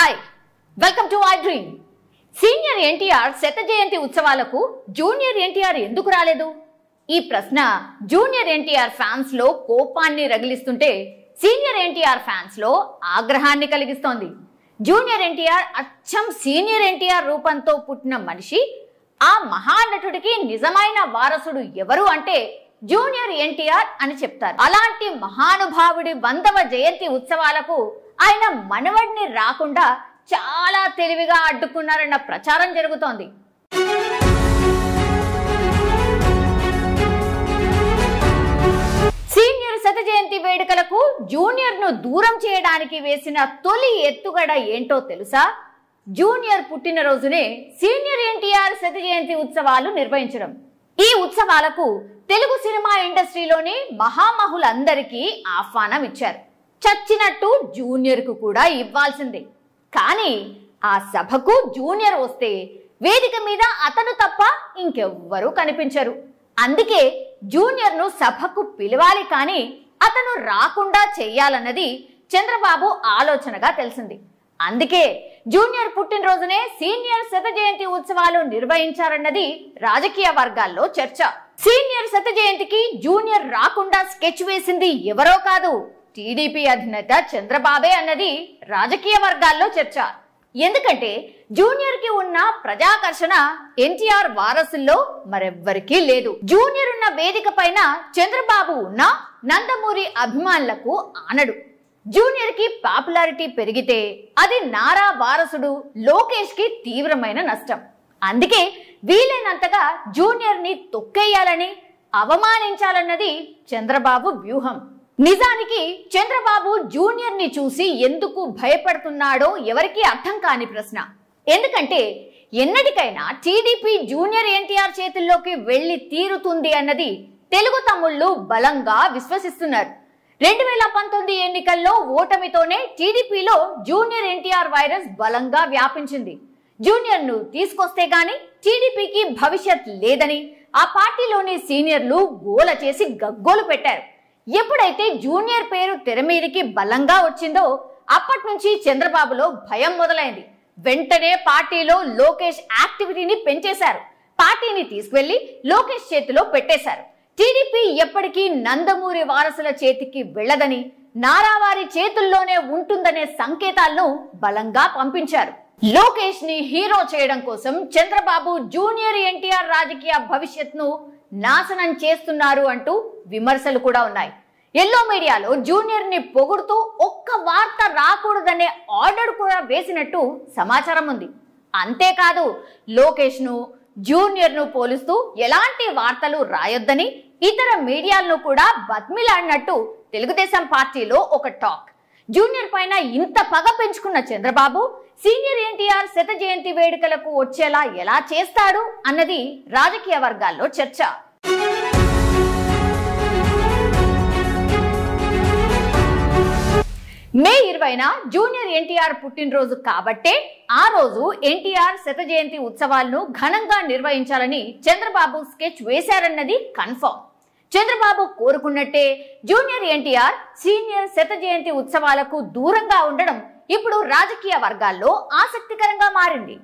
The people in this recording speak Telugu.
hi welcome to I dream senior NTR శత జయంతి ఉత్సవాలకు జూనియర్ ఎన్టీఆర్ ఎందుకు రాలేదు ఈ ప్రశ్న జూనియర్ ఎన్టీఆర్ ఫ్యాన్స్ లో కోపాన్ని రగిలిస్తుంటే సీనియర్ ఎన్టీఆర్ ఫ్యాన్స్ లో ఆగ్రహాన్ని కలిగిస్తోంది జూనియర్ ఎన్టీఆర్ అచ్చం సీనియర్ ఎన్టీఆర్ రూపంతో పుట్టిన మనిషి ఆ మహానటుడికి నిజమైన వారసుడు ఎవరు అంటే జూనియర్ ఎన్టీఆర్ అని చెప్తారు అలాంటి మహానుభావుడి వందవ జయంతి ఉత్సవాలకు ఆయన మనవడిని రాకుండా చాలా తెలివిగా అడ్డుకున్నారన్న ప్రచారం జరుగుతోంది సీనియర్ శత జయంతి వేడుకలకు జూనియర్ ను దూరం చేయడానికి వేసిన తొలి ఎత్తుగడ ఏంటో తెలుసా జూనియర్ పుట్టినరోజునే సీనియర్ ఎన్టీఆర్ శత జయంతి ఉత్సవాలు నిర్వహించడం ఈ ఉత్సవాలకు తెలుగు సినిమా ఇండస్ట్రీలోని మహామహులందరికీ ఆహ్వానం ఇచ్చారు చచ్చినట్టు జూనియర్కు కూడా ఇవ్వాల్సిందే కానీ ఆ సభకు జూనియర్ వస్తే వేదిక మీద అతను తప్ప ఇంకెవ్వరూ కనిపించరు అందుకే జూనియర్ను సభకు పిలవాలి కానీ అతను రాకుండా చేయాలన్నది చంద్రబాబు ఆలోచనగా తెలిసింది అందుకే జూనియర్ పుట్టినరోజునే సీనియర్ శత జయంతి ఉత్సవాలు నిర్వహించారన్నది రాజకీయ వర్గాల్లో చర్చ సీనియర్ శత జయంతికి జూనియర్ రాకుండా స్కెచ్ వేసింది ఎవరో కాదు టీడీపీ అధినేత చంద్రబాబే అన్నది రాజకీయ వర్గాల్లో చర్చ ఎందుకంటే జూనియర్ కి ఉన్న ప్రజాకర్షణ ఎన్టీఆర్ వారసుల్లో మరెవ్వరికీ లేదు జూనియర్ ఉన్న వేదిక చంద్రబాబు ఉన్న నందమూరి అభిమానులకు ఆనడు జూనియర్ కి పాపులారిటీ పెరిగితే అది నారా వారసుడు లోకేష్ కి తీవ్రమైన నష్టం అందుకే వీలైనంతగా జూనియర్ ని తొక్కేయాలని అవమానించాలన్నది చంద్రబాబు వ్యూహం నిజానికి చంద్రబాబు జూనియర్ ని చూసి ఎందుకు భయపడుతున్నాడో ఎవరికీ అర్థం కాని ప్రశ్న ఎందుకంటే ఎన్నటికైనా టీడీపీ జూనియర్ ఎన్టీఆర్ చేతుల్లోకి వెళ్లి తీరుతుంది అన్నది తెలుగు తమ్ముళ్ళు బలంగా విశ్వసిస్తున్నారు రెండు వేల పంతొమ్మిది ఎన్నికల్లో ఓటమితోనే టీడీపీలో జూనియర్ ఎన్టీఆర్ వైరస్ బలంగా వ్యాపించింది జూనియర్ ను తీసుకొస్తే గాని టీడీపీకి భవిష్యత్ లేదని ఆ పార్టీలోని సీనియర్లు గోల చేసి గగ్గోలు పెట్టారు ఎప్పుడైతే జూనియర్ పేరు తెర మీదకి బలంగా వచ్చిందో అప్పటి నుంచి చంద్రబాబులో భయం మొదలైంది వెంటనే పార్టీలో లోకేష్ యాక్టివిటీని పెంచేశారు పార్టీని తీసుకువెళ్లి లోకేష్ చేతిలో పెట్టేశారు టీడీపీ ఎప్పటికీ నందమూరి వారసుల చేతికి వెళ్లదని నారావారి చేతుల్లోనే ఉంటుందనే సంకేతాలను బలంగా పంపించారు లోకేష్ ని హీరో చేయడం కోసం చంద్రబాబు జూనియర్ ఎన్టీఆర్ రాజకీయ భవిష్యత్ను నాశనం చేస్తున్నారు అంటూ విమర్శలు కూడా ఉన్నాయి ఎల్లో మీడియాలో జూనియర్ ని పొగుడుతూ ఒక్క వార్త రాకూడదనే ఆర్డర్ కూడా వేసినట్టు సమాచారం ఉంది అంతేకాదు లోకేష్ ను జూనియర్ను పోలుస్తూ ఎలాంటి వార్తలు రాయొద్దని ఇతర మీడియాలను కూడా బద్మిలాడినట్టు తెలుగుదేశం పార్టీలో ఒక టాక్ జూనియర్ పైన ఇంత పగ పెంచుకున్న చంద్రబాబు సీనియర్ ఎన్టీఆర్ శత జయంతి వేడుకలకు వచ్చేలా ఎలా చేస్తాడు అన్నది రాజకీయ వర్గాల్లో చర్చ మే ఇరవైన జూనియర్ ఎన్టీఆర్ పుట్టినరోజు కాబట్టే ఆ రోజు ఎన్టీఆర్ శత జయంతి ఉత్సవాలను ఘనంగా నిర్వహించాలని చంద్రబాబు స్కెచ్ వేశారన్నది కన్ఫర్మ్ చంద్రబాబు కోరుకున్నట్టే జూనియర్ ఎన్టీఆర్ సీనియర్ శత జయంతి ఉత్సవాలకు దూరంగా ఉండడం ఇప్పుడు రాజకీయ వర్గాల్లో ఆసక్తికరంగా మారింది